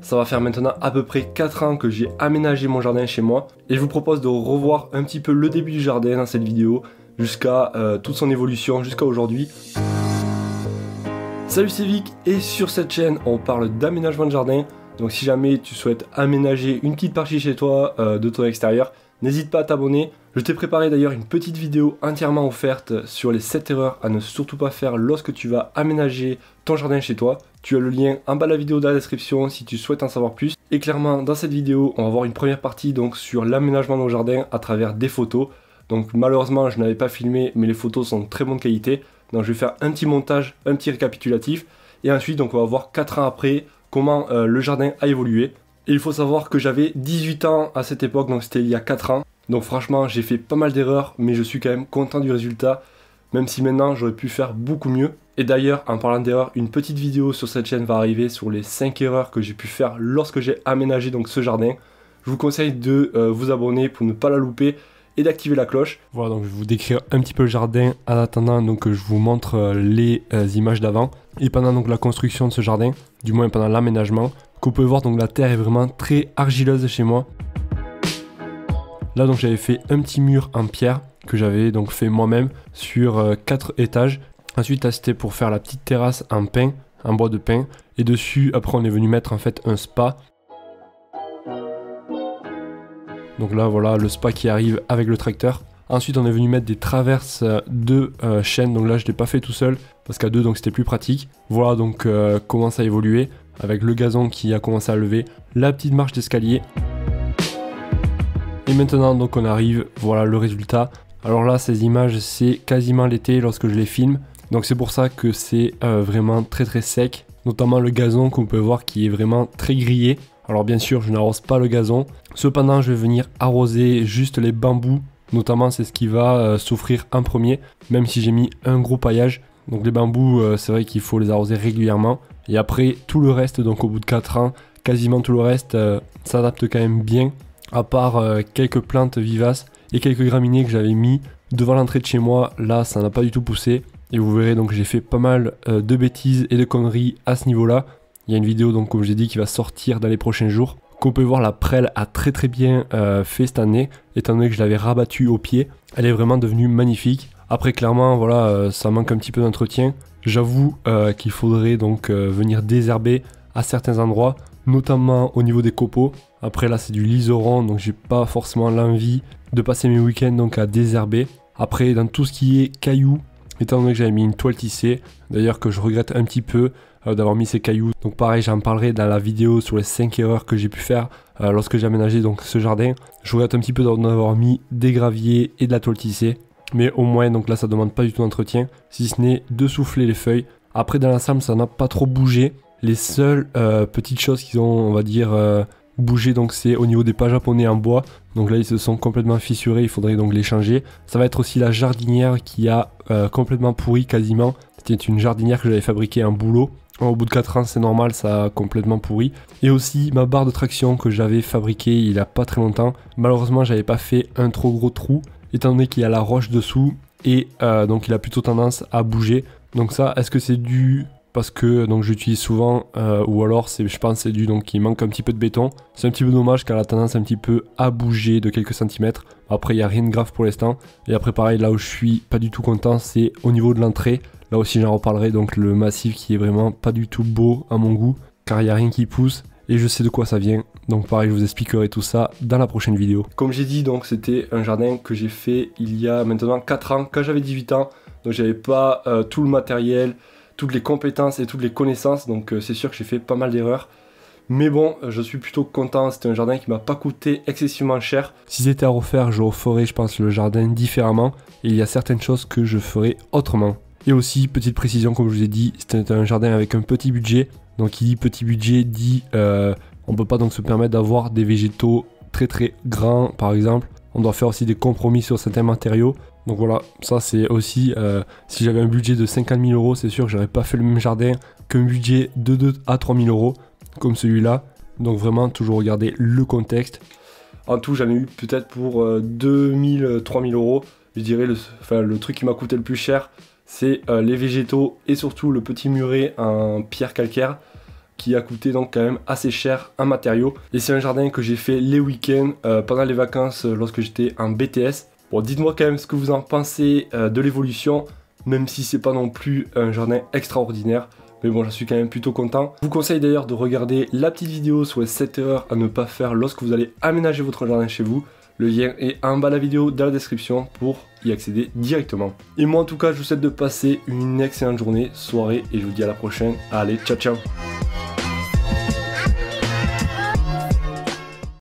Ça va faire maintenant à peu près 4 ans que j'ai aménagé mon jardin chez moi et je vous propose de revoir un petit peu le début du jardin dans cette vidéo jusqu'à euh, toute son évolution jusqu'à aujourd'hui. Salut c'est Vic et sur cette chaîne on parle d'aménagement de jardin donc si jamais tu souhaites aménager une petite partie chez toi euh, de ton extérieur n'hésite pas à t'abonner. Je t'ai préparé d'ailleurs une petite vidéo entièrement offerte sur les 7 erreurs à ne surtout pas faire lorsque tu vas aménager ton jardin chez toi tu as le lien en bas de la vidéo dans la description si tu souhaites en savoir plus. Et clairement, dans cette vidéo, on va voir une première partie donc sur l'aménagement de nos jardins à travers des photos. Donc malheureusement, je n'avais pas filmé, mais les photos sont de très bonne qualité. Donc je vais faire un petit montage, un petit récapitulatif. Et ensuite, donc on va voir 4 ans après comment euh, le jardin a évolué. Et il faut savoir que j'avais 18 ans à cette époque, donc c'était il y a 4 ans. Donc franchement, j'ai fait pas mal d'erreurs, mais je suis quand même content du résultat même si maintenant j'aurais pu faire beaucoup mieux. Et d'ailleurs, en parlant d'erreurs, une petite vidéo sur cette chaîne va arriver sur les 5 erreurs que j'ai pu faire lorsque j'ai aménagé donc ce jardin. Je vous conseille de euh, vous abonner pour ne pas la louper et d'activer la cloche. Voilà, donc je vais vous décrire un petit peu le jardin en attendant donc euh, je vous montre euh, les images d'avant et pendant donc la construction de ce jardin, du moins pendant l'aménagement. qu'on vous voir donc la terre est vraiment très argileuse chez moi. Là donc j'avais fait un petit mur en pierre que j'avais donc fait moi-même sur euh, quatre étages. Ensuite, c'était pour faire la petite terrasse en pain, en bois de pin Et dessus, après, on est venu mettre en fait un spa. Donc là, voilà le spa qui arrive avec le tracteur. Ensuite, on est venu mettre des traverses euh, de euh, chaînes. Donc là, je ne l'ai pas fait tout seul parce qu'à deux, donc c'était plus pratique. Voilà donc comment ça a évolué avec le gazon qui a commencé à lever, la petite marche d'escalier. Et maintenant, donc on arrive, voilà le résultat. Alors là, ces images, c'est quasiment l'été lorsque je les filme. Donc c'est pour ça que c'est euh, vraiment très très sec, notamment le gazon qu'on peut voir qui est vraiment très grillé. Alors bien sûr, je n'arrose pas le gazon. Cependant, je vais venir arroser juste les bambous. Notamment, c'est ce qui va euh, souffrir en premier, même si j'ai mis un gros paillage. Donc les bambous, euh, c'est vrai qu'il faut les arroser régulièrement. Et après, tout le reste, donc au bout de 4 ans, quasiment tout le reste s'adapte quand même bien, à part quelques plantes vivaces et quelques graminées que j'avais mis devant l'entrée de chez moi. Là, ça n'a pas du tout poussé. Et vous verrez, donc j'ai fait pas mal euh, de bêtises et de conneries à ce niveau-là. Il y a une vidéo, donc comme j'ai dit, qui va sortir dans les prochains jours. Qu'on peut voir, la prêle a très très bien euh, fait cette année, étant donné que je l'avais rabattue au pied. Elle est vraiment devenue magnifique. Après, clairement, voilà, euh, ça manque un petit peu d'entretien. J'avoue qu'il faudrait donc venir désherber à certains endroits notamment au niveau des copeaux. Après là c'est du liseron donc j'ai pas forcément l'envie de passer mes week-ends donc à désherber. Après dans tout ce qui est cailloux, étant donné que j'avais mis une toile tissée, d'ailleurs que je regrette un petit peu euh, d'avoir mis ces cailloux. Donc pareil j'en parlerai dans la vidéo sur les 5 erreurs que j'ai pu faire euh, lorsque j'ai aménagé donc ce jardin. Je regrette un petit peu d'en avoir mis des graviers et de la toile tissée. Mais au moins, donc là, ça demande pas du tout d'entretien, si ce n'est de souffler les feuilles. Après, dans l'ensemble, ça n'a pas trop bougé. Les seules euh, petites choses qu'ils ont, on va dire, euh, bougé, donc c'est au niveau des pas japonais en bois. Donc là, ils se sont complètement fissurés, il faudrait donc les changer. Ça va être aussi la jardinière qui a euh, complètement pourri quasiment. C'était une jardinière que j'avais fabriquée en boulot. Oh, au bout de 4 ans, c'est normal, ça a complètement pourri. Et aussi ma barre de traction que j'avais fabriquée il n'y a pas très longtemps. Malheureusement, j'avais pas fait un trop gros trou, étant donné qu'il y a la roche dessous. Et donc il a plutôt tendance à bouger. Donc ça, est-ce que c'est dû parce que donc j'utilise souvent euh, ou alors c'est je pense c'est dû donc qu'il manque un petit peu de béton. C'est un petit peu dommage car la a tendance un petit peu à bouger de quelques centimètres. Après il n'y a rien de grave pour l'instant. Et après pareil là où je suis pas du tout content c'est au niveau de l'entrée. Là aussi j'en reparlerai donc le massif qui est vraiment pas du tout beau à mon goût car il n'y a rien qui pousse et je sais de quoi ça vient. Donc pareil, je vous expliquerai tout ça dans la prochaine vidéo. Comme j'ai dit, donc c'était un jardin que j'ai fait il y a maintenant 4 ans, quand j'avais 18 ans. Donc j'avais pas euh, tout le matériel, les compétences et toutes les connaissances. Donc euh, c'est sûr que j'ai fait pas mal d'erreurs. Mais bon, euh, je suis plutôt content. C'était un jardin qui m'a pas coûté excessivement cher. Si c'était à refaire, je referais, je pense, le jardin différemment. Et il y a certaines choses que je ferai autrement. Et aussi, petite précision, comme je vous ai dit, c'était un jardin avec un petit budget. Donc, il dit petit budget dit euh, on peut pas donc se permettre d'avoir des végétaux très très grands, par exemple. On doit faire aussi des compromis sur certains matériaux. Donc voilà, ça c'est aussi, euh, si j'avais un budget de 50 000 euros, c'est sûr que j'aurais pas fait le même jardin qu'un budget de 2 à 3 000 euros comme celui-là. Donc vraiment, toujours regarder le contexte. En tout, j'en ai eu peut-être pour 2000, euh, 3000 euros. Je dirais le, truc qui m'a coûté le plus cher, c'est euh, les végétaux et surtout le petit muret en pierre calcaire qui a coûté donc quand même assez cher en matériaux. Et c'est un jardin que j'ai fait les week-ends pendant les vacances lorsque j'étais en BTS. Bon, dites-moi quand même ce que vous en pensez euh, de l'évolution, même si c'est pas non plus un jardin extraordinaire. Mais bon, j'en suis quand même plutôt content. Je vous conseille d'ailleurs de regarder la petite vidéo sur les 7 heures à ne pas faire lorsque vous allez aménager votre jardin chez vous. Le lien est en bas de la vidéo dans la description pour y accéder directement. Et moi en tout cas, je vous souhaite de passer une excellente journée, soirée et je vous dis à la prochaine. Allez, ciao ciao